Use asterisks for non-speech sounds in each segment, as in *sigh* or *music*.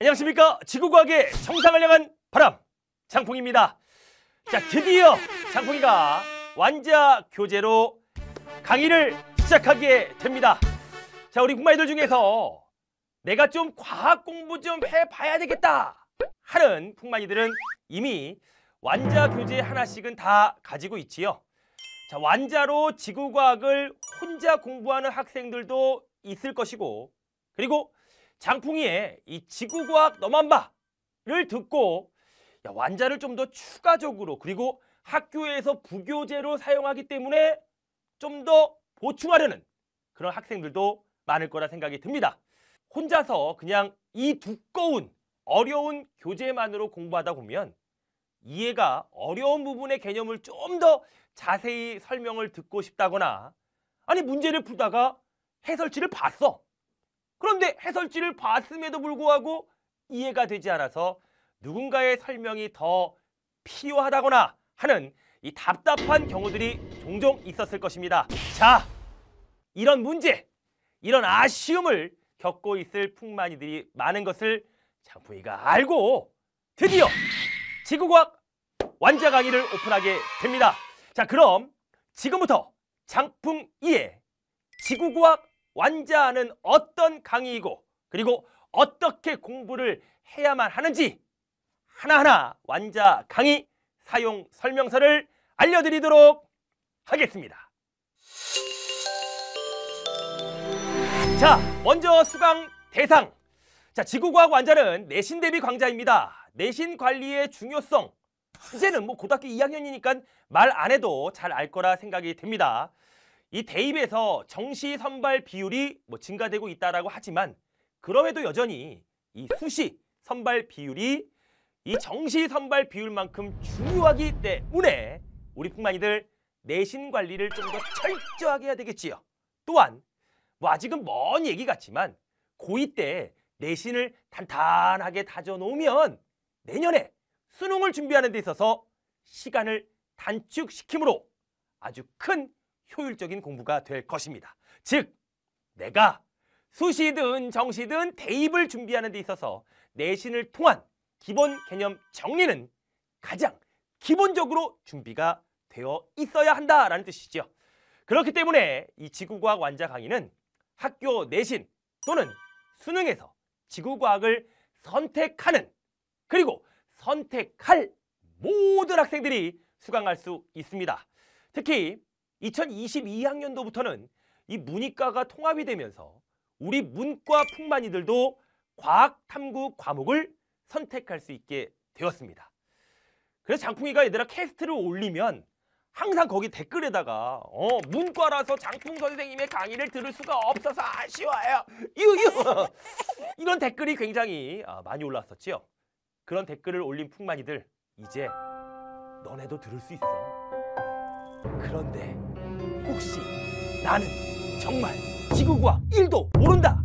안녕하십니까 지구과학의 정상을 향한 바람 장풍입니다 자 드디어 장풍이가 완자 교재로 강의를 시작하게 됩니다 자 우리 국마이들 중에서 내가 좀 과학 공부 좀 해봐야 되겠다 하는 풍마이들은 이미 완자 교재 하나씩은 다 가지고 있지요 자 완자로 지구과학을 혼자 공부하는 학생들도 있을 것이고 그리고 장풍이의 이 지구과학 너만봐를 듣고 야, 완자를 좀 더 추가적으로 그리고 학교에서 부교재로 사용하기 때문에 좀 더 보충하려는 그런 학생들도 많을 거라 생각이 듭니다. 혼자서 그냥 이 두꺼운 어려운 교재만으로 공부하다 보면 이해가 어려운 부분의 개념을 좀 더 자세히 설명을 듣고 싶다거나 아니 문제를 풀다가 해설지를 봤어. 그런데 해설지를 봤음에도 불구하고 이해가 되지 않아서 누군가의 설명이 더 필요하다거나 하는 이 답답한 경우들이 종종 있었을 것입니다. 자, 이런 문제, 이런 아쉬움을 겪고 있을 풍만이들이 많은 것을 장부이가 알고 드디어 지구과학 완자 강의를 오픈하게 됩니다. 자, 그럼 지금부터 장풍이의 지구과학 완자는 어떤 강의이고 그리고 어떻게 공부를 해야만 하는지 하나하나 완자 강의 사용 설명서를 알려드리도록 하겠습니다. 자, 먼저 수강 대상. 자, 지구과학 완자는 내신 대비 강좌입니다. 내신 관리의 중요성. 이제는 뭐 고등학교 2학년이니까 말 안 해도 잘 알 거라 생각이 됩니다. 이 대입에서 정시 선발 비율이 뭐 증가되고 있다라고 하지만 그럼에도 여전히 이 수시 선발 비율이 이 정시 선발 비율만큼 중요하기 때문에 우리 풍만이들 내신 관리를 좀 더 철저하게 해야 되겠지요. 또한 뭐 아직은 먼 얘기 같지만 고2 때 내신을 단단하게 다져놓으면 내년에 수능을 준비하는 데 있어서 시간을 단축시키므로 아주 큰 효율적인 공부가 될 것입니다. 즉, 내가 수시든 정시든 대입을 준비하는 데 있어서 내신을 통한 기본 개념 정리는 가장 기본적으로 준비가 되어 있어야 한다라는 뜻이지요. 그렇기 때문에 이 지구과학 완자 강의는 학교 내신 또는 수능에서 지구과학을 선택하는 그리고 선택할 모든 학생들이 수강할 수 있습니다. 특히 2022학년도부터는 이 문이과가 통합이 되면서 우리 문과 풍만이들도 과학 탐구 과목을 선택할 수 있게 되었습니다. 그래서 장풍이가 얘들아 캐스트를 올리면 항상 거기 댓글에다가 어 문과라서 장풍 선생님의 강의를 들을 수가 없어서 아쉬워요. 유유 *laughs* 이런 댓글이 굉장히 아, 많이 올라왔었지요. 그런 댓글을 올린 풍만이들 이제 너네도 들을 수 있어. 그런데 혹시 나는 정말 지구과 학 1도 모른다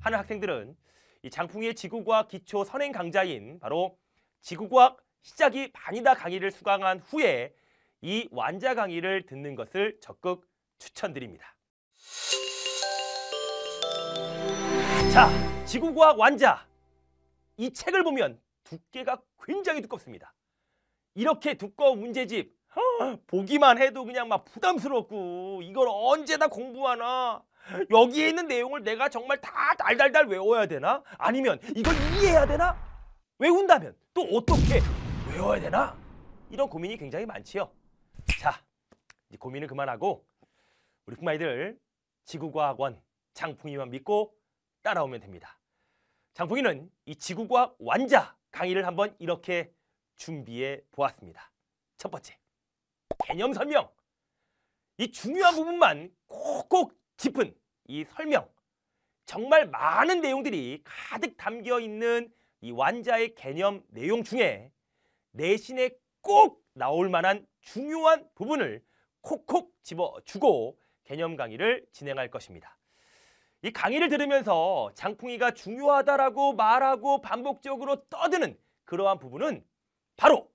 하는 학생들은 이 장풍의 지구과학 기초 선행 강좌인 바로 지구과학 시작이 반이다 강의를 수강한 후에 이 완자 강의를 듣는 것을 적극 추천드립니다. 자, 지구과학 완자. 이 책을 보면 두께가 굉장히 두껍습니다. 이렇게 두꺼운 문제집 보기만 해도 그냥 막 부담스럽고 이걸 언제 다 공부하나 여기에 있는 내용을 내가 정말 다 달달달 외워야 되나 아니면 이걸 이해해야 되나 외운다면 또 어떻게 외워야 되나 이런 고민이 굉장히 많지요 자 이제 고민을 그만하고 우리 품아이들 지구과학원 장풍이만 믿고 따라오면 됩니다 장풍이는 이 지구과학 완자 강의를 한번 이렇게 준비해 보았습니다 첫 번째 개념 설명, 이 중요한 부분만 꼭꼭 짚은 이 설명, 정말 많은 내용들이 가득 담겨 있는 이 완자의 개념 내용 중에 내신에 꼭 나올 만한 중요한 부분을 콕콕 집어주고 개념 강의를 진행할 것입니다. 이 강의를 들으면서 장풍이가 중요하다라고 말하고 반복적으로 떠드는 그러한 부분은 바로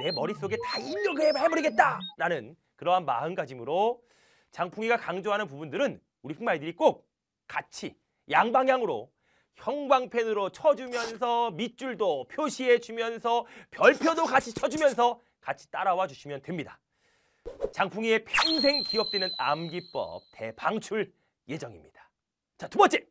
내 머릿속에 다 입력해버리겠다! 라는 그러한 마음가짐으로 장풍이가 강조하는 부분들은 우리 흑마이들이 꼭 같이 양방향으로 형광펜으로 쳐주면서 밑줄도 표시해주면서 별표도 같이 쳐주면서 같이 따라와 주시면 됩니다. 장풍이의 평생 기억되는 암기법 대방출 예정입니다. 자, 두 번째,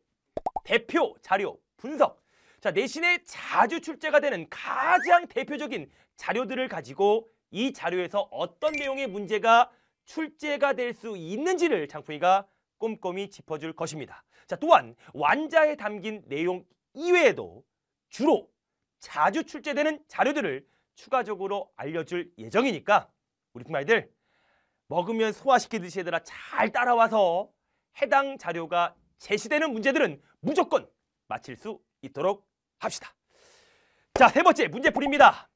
대표 자료 분석. 자, 내신에 자주 출제가 되는 가장 대표적인 자료들을 가지고 이 자료에서 어떤 내용의 문제가 출제가 될 수 있는지를 장풍이가 꼼꼼히 짚어줄 것입니다. 자, 또한 완자에 담긴 내용 이외에도 주로 자주 출제되는 자료들을 추가적으로 알려줄 예정이니까 우리 팀아이들 먹으면 소화시키듯이 얘들아 잘 따라와서 해당 자료가 제시되는 문제들은 무조건 마칠 수 있도록 합시다. 자, 세 번째 문제풀입니다.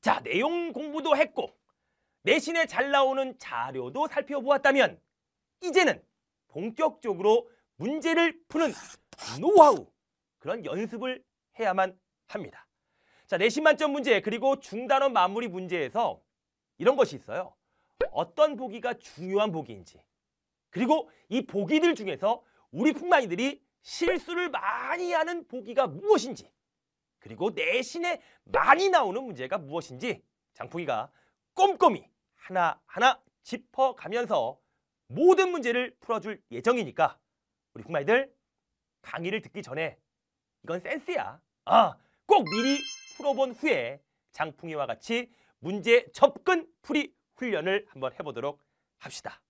자, 내용 공부도 했고 내신에 잘 나오는 자료도 살펴보았다면 이제는 본격적으로 문제를 푸는 노하우 그런 연습을 해야만 합니다. 자, 내신 만점 문제 그리고 중단원 마무리 문제에서 이런 것이 있어요. 어떤 보기가 중요한 보기인지 그리고 이 보기들 중에서 우리 풍마이들이 실수를 많이 하는 보기가 무엇인지 그리고 내신에 많이 나오는 문제가 무엇인지 장풍이가 꼼꼼히 하나하나 짚어가면서 모든 문제를 풀어줄 예정이니까 우리 흑마이들 강의를 듣기 전에 이건 센스야. 아, 꼭 미리 풀어본 후에 장풍이와 같이 문제 접근 풀이 훈련을 한번 해보도록 합시다.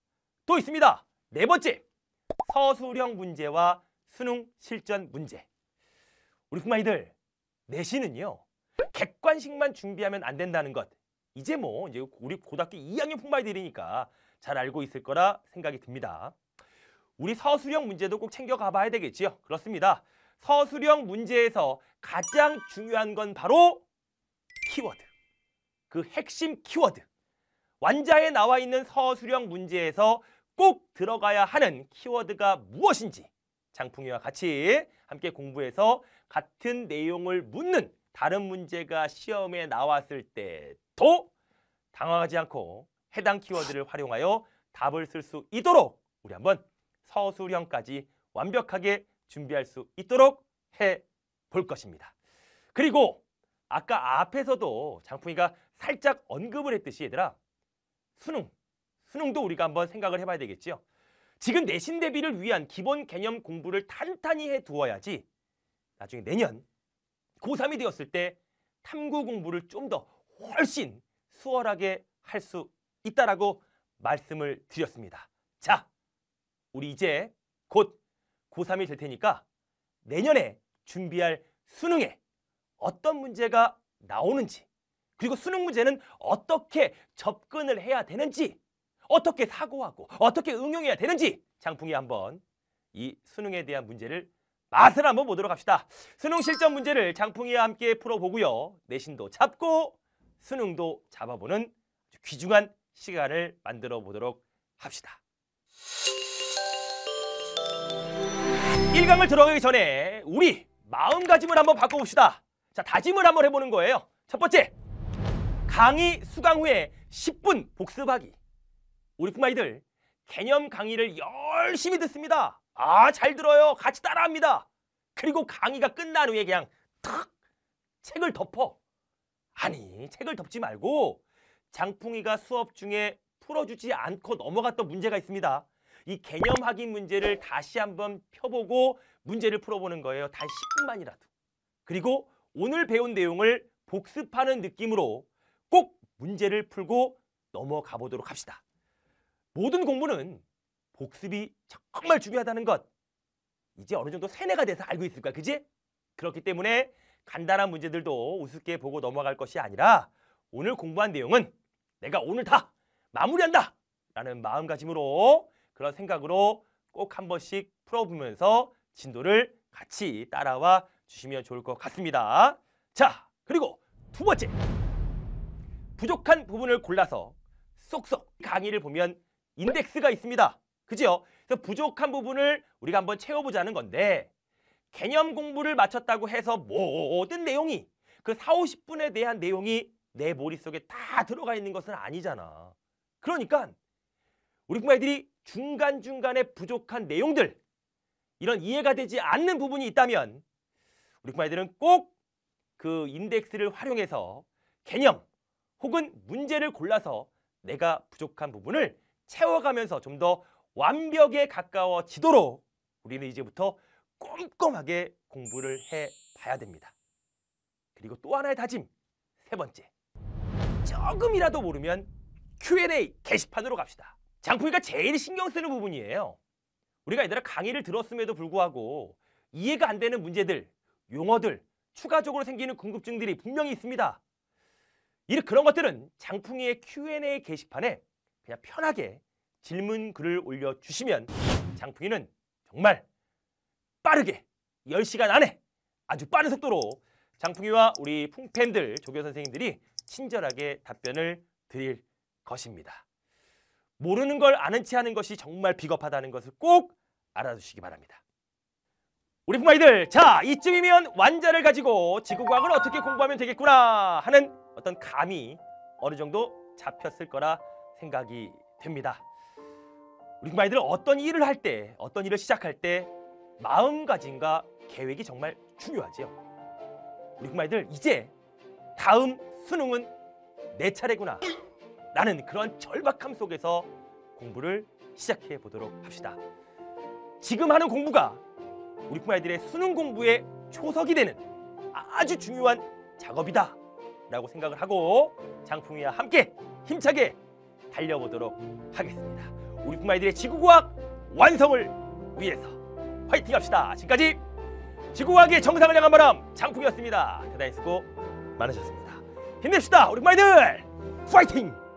또 있습니다. 네 번째, 서술형 문제와 수능 실전 문제. 우리 흑마이들 내신은요. 객관식만 준비하면 안 된다는 것. 이제 뭐 이제 우리 고등학교 2학년 흑마이들이니까 잘 알고 있을 거라 생각이 듭니다. 우리 서술형 문제도 꼭 챙겨가 봐야 되겠지요. 그렇습니다. 서술형 문제에서 가장 중요한 건 바로 키워드. 그 핵심 키워드. 완자에 나와 있는 서술형 문제에서 꼭 들어가야 하는 키워드가 무엇인지 장풍이와 같이 함께 공부해서 같은 내용을 묻는 다른 문제가 시험에 나왔을 때도 당황하지 않고 해당 키워드를 활용하여 답을 쓸 수 있도록 우리 한번 서술형까지 완벽하게 준비할 수 있도록 해 볼 것입니다. 그리고 아까 앞에서도 장풍이가 살짝 언급을 했듯이 얘들아 수능, 수능도 우리가 한번 생각을 해봐야 되겠지요. 지금 내신 대비를 위한 기본 개념 공부를 탄탄히 해 두어야지 나중에 내년 고3이 되었을 때 탐구 공부를 좀 더 훨씬 수월하게 할 수 있다라고 말씀을 드렸습니다. 자, 우리 이제 곧 고3이 될 테니까 내년에 준비할 수능에 어떤 문제가 나오는지 그리고 수능 문제는 어떻게 접근을 해야 되는지 어떻게 사고하고 어떻게 응용해야 되는지 장풍이 한번 이 수능에 대한 문제를 맛을 한번 보도록 합시다. 수능 실전 문제를 장풍이와 함께 풀어보고요. 내신도 잡고 수능도 잡아보는 귀중한 시간을 만들어 보도록 합시다. 1강을 들어가기 전에 우리 마음가짐을 한번 바꿔봅시다. 자, 다짐을 한번 해보는 거예요. 첫 번째, 강의 수강 후에 10분 복습하기. 우리 푸아이들 개념 강의를 열심히 듣습니다. 아, 잘 들어요. 같이 따라합니다. 그리고 강의가 끝난 후에 그냥 탁 책을 덮어. 아니, 책을 덮지 말고 장풍이가 수업 중에 풀어주지 않고 넘어갔던 문제가 있습니다. 이 개념 확인 문제를 다시 한번 펴보고 문제를 풀어보는 거예요. 단 10분만이라도. 그리고 오늘 배운 내용을 복습하는 느낌으로 꼭 문제를 풀고 넘어가 보도록 합시다. 모든 공부는 복습이 정말 중요하다는 것 이제 어느 정도 세뇌가 돼서 알고 있을 거야. 그지? 그렇기 때문에 간단한 문제들도 우습게 보고 넘어갈 것이 아니라 오늘 공부한 내용은 내가 오늘 다 마무리한다! 라는 마음가짐으로 그런 생각으로 꼭 한 번씩 풀어보면서 진도를 같이 따라와 주시면 좋을 것 같습니다. 자, 그리고 두 번째! 부족한 부분을 골라서 쏙쏙 강의를 보면 인덱스가 있습니다. 그죠 그래서 부족한 부분을 우리가 한번 채워보자는 건데 개념 공부를 마쳤다고 해서 모든 내용이 그 4, 50분에 대한 내용이 내 머릿속에 다 들어가 있는 것은 아니잖아. 그러니까 우리 부모들이 중간중간에 부족한 내용들 이런 이해가 되지 않는 부분이 있다면 우리 부모들은 꼭 그 인덱스를 활용해서 개념 혹은 문제를 골라서 내가 부족한 부분을 채워가면서 좀 더 완벽에 가까워지도록 우리는 이제부터 꼼꼼하게 공부를 해봐야 됩니다. 그리고 또 하나의 다짐, 세 번째. 조금이라도 모르면 Q&A 게시판으로 갑시다. 장풍이가 제일 신경 쓰는 부분이에요. 우리가 얘들아 강의를 들었음에도 불구하고 이해가 안 되는 문제들, 용어들, 추가적으로 생기는 궁금증들이 분명히 있습니다. 이런 그런 것들은 장풍이의 Q&A 게시판에 그냥 편하게 질문 글을 올려주시면 장풍이는 정말 빠르게 10시간 안에 아주 빠른 속도로 장풍이와 우리 풍팬들 조교 선생님들이 친절하게 답변을 드릴 것입니다. 모르는 걸 아는 체 하는 것이 정말 비겁하다는 것을 꼭 알아두시기 바랍니다. 우리 풍마이들 자 이쯤이면 완자를 가지고 지구과학을 어떻게 공부하면 되겠구나 하는 어떤 감이 어느 정도 잡혔을 거라 생각이 됩니다. 우리 금이들 어떤 일을 할 때, 어떤 일을 시작할 때 마음가짐과 계획이 정말 중요하지요. 우리 금이들 이제 다음 수능은 내 차례구나 라는 그런 절박함 속에서 공부를 시작해 보도록 합시다. 지금 하는 공부가 우리 아이들의 수능 공부의 초석이 되는 아주 중요한 작업이다 라고 생각을 하고 장풍이와 함께 힘차게 달려보도록 하겠습니다. 우리뿐만 아니라 지구과학 완성을 위해서 화이팅 합시다. 지금까지 지구과학의 정상을 향한 바람 장풍이었습니다. 대단히 수고 많으셨습니다. 힘냅시다. 우리 마이들 화이팅